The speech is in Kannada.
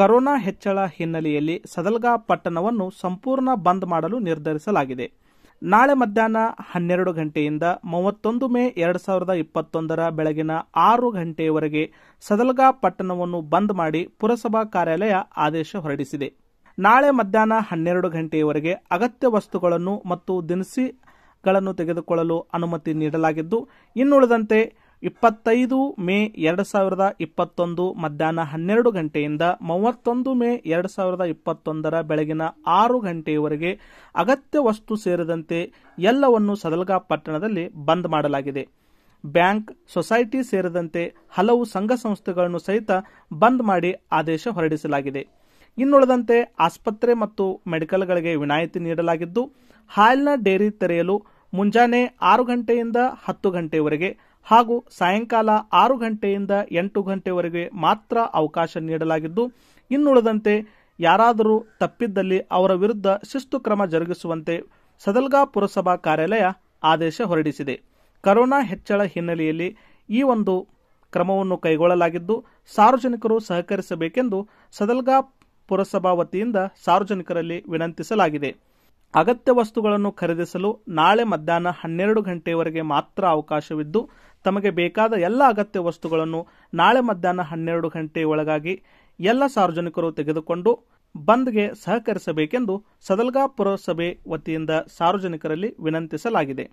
ಕರೋನಾ ಹೆಚ್ಚಳ ಹಿನ್ನೆಲೆಯಲ್ಲಿ ಸದಲ್ಗಾ ಪಟ್ಟಣವನ್ನು ಸಂಪೂರ್ಣ ಬಂದ್ ಮಾಡಲು ನಿರ್ಧರಿಸಲಾಗಿದೆ ನಾಳೆ ಮಧ್ಯಾಹ್ನ ಹನ್ನೆರಡು ಗಂಟೆಯಿಂದ ಮೂವತ್ತೊಂದು ಮೇ ಎರಡು ಸಾವಿರದ ಇಪ್ಪತ್ತೊಂದರ ಬೆಳಗಿನ ಆರು ಗಂಟೆಯವರೆಗೆ ಸದಲ್ಗಾ ಪಟ್ಟಣವನ್ನು ಬಂದ್ ಮಾಡಿ ಪುರಸಭಾ ಕಾರ್ಯಾಲಯ ಆದೇಶ ಹೊರಡಿಸಿದೆ ನಾಳೆ ಮಧ್ಯಾಹ್ನ ಹನ್ನೆರಡು ಗಂಟೆಯವರೆಗೆ ಅಗತ್ಯ ವಸ್ತುಗಳನ್ನು ಮತ್ತು ದಿನಸಿಗಳನ್ನು ತೆಗೆದುಕೊಳ್ಳಲು ಅನುಮತಿ ನೀಡಲಾಗಿದ್ದು ಇನ್ನುಳಿದಂತೆ ಇಪ್ಪತ್ತೈದು ಮೇ ಎರಡು ಸಾವಿರದ ಇಪ್ಪತ್ತೊಂದು ಮಧ್ಯಾಹ್ನ ಹನ್ನೆರಡು ಗಂಟೆಯಿಂದ ಮೂವತ್ತೊಂದು ಮೇ ಎರಡು ಸಾವಿರದ ಇಪ್ಪತ್ತೊಂದರ ಬೆಳಗಿನ ಆರು ಗಂಟೆಯವರೆಗೆ ಅಗತ್ಯ ವಸ್ತು ಸೇರಿದಂತೆ ಎಲ್ಲವನ್ನು ಸದಲ್ಗಾ ಪಟ್ಟಣದಲ್ಲಿ ಬಂದ್ ಮಾಡಲಾಗಿದೆ ಬ್ಯಾಂಕ್ ಸೊಸೈಟಿ ಸೇರಿದಂತೆ ಹಲವು ಸಂಘ ಸಂಸ್ಥೆಗಳನ್ನು ಸಹಿತ ಬಂದ್ ಮಾಡಿ ಆದೇಶ ಹೊರಡಿಸಲಾಗಿದೆ ಇನ್ನುಳಿದಂತೆ ಆಸ್ಪತ್ರೆ ಮತ್ತು ಮೆಡಿಕಲ್ಗಳಿಗೆ ವಿನಾಯಿತಿ ನೀಡಲಾಗಿದ್ದು ಹಾಲಿನ ಡೇರಿ ತೆರೆಯಲು ಮುಂಜಾನೆ ಆರು ಗಂಟೆಯಿಂದ ಹತ್ತು ಗಂಟೆಯವರೆಗೆ ಹಾಗೂ ಸಾಯಂಕಾಲ ಆರು ಗಂಟೆಯಿಂದ ಎಂಟು ಗಂಟೆವರೆಗೆ ಮಾತ್ರ ಅವಕಾಶ ನೀಡಲಾಗಿದ್ದು ಇನ್ನುಳಿದಂತೆ ಯಾರಾದರೂ ತಪ್ಪಿದ್ದಲ್ಲಿ ಅವರ ವಿರುದ್ಧ ಶಿಸ್ತು ಕ್ರಮ ಜರುಗಿಸುವಂತೆ ಸದಲ್ಗಾ ಪುರಸಭಾ ಕಾರ್ಯಾಲಯ ಆದೇಶ ಹೊರಡಿಸಿದೆ ಕರೋನಾ ಹೆಚ್ಚಳ ಹಿನ್ನೆಲೆಯಲ್ಲಿ ಈ ಒಂದು ಕ್ರಮವನ್ನು ಕೈಗೊಳ್ಳಲಾಗಿದ್ದು ಸಾರ್ವಜನಿಕರು ಸಹಕರಿಸಬೇಕೆಂದು ಸದಲ್ಗಾ ಪುರಸಭಾ ವತಿಯಿಂದ ಸಾರ್ವಜನಿಕರಲ್ಲಿ ವಿನಂತಿಸಲಾಗಿದೆ ಅಗತ್ಯ ವಸ್ತುಗಳನ್ನು ಖರೀದಿಸಲು ನಾಳೆ ಮಧ್ಯಾಹ್ನ ಹನ್ನೆರಡು ಗಂಟೆಯವರೆಗೆ ಮಾತ್ರ ಅವಕಾಶವಿದ್ದು ತಮಗೆ ಬೇಕಾದ ಎಲ್ಲ ಅಗತ್ಯ ವಸ್ತುಗಳನ್ನು ನಾಳೆ ಮಧ್ಯಾಹ್ನ ಹನ್ನೆರಡು ಗಂಟೆ ಒಳಗಾಗಿ ಎಲ್ಲ ಸಾರ್ವಜನಿಕರು ತೆಗೆದುಕೊಂಡು ಬಂದ್ಗೆ ಸಹಕರಿಸಬೇಕೆಂದು ಸದಲ್ಗಾ ಪುರಸಭೆ ವತಿಯಿಂದ ಸಾರ್ವಜನಿಕರಲ್ಲಿ ವಿನಂತಿಸಲಾಗಿದೆ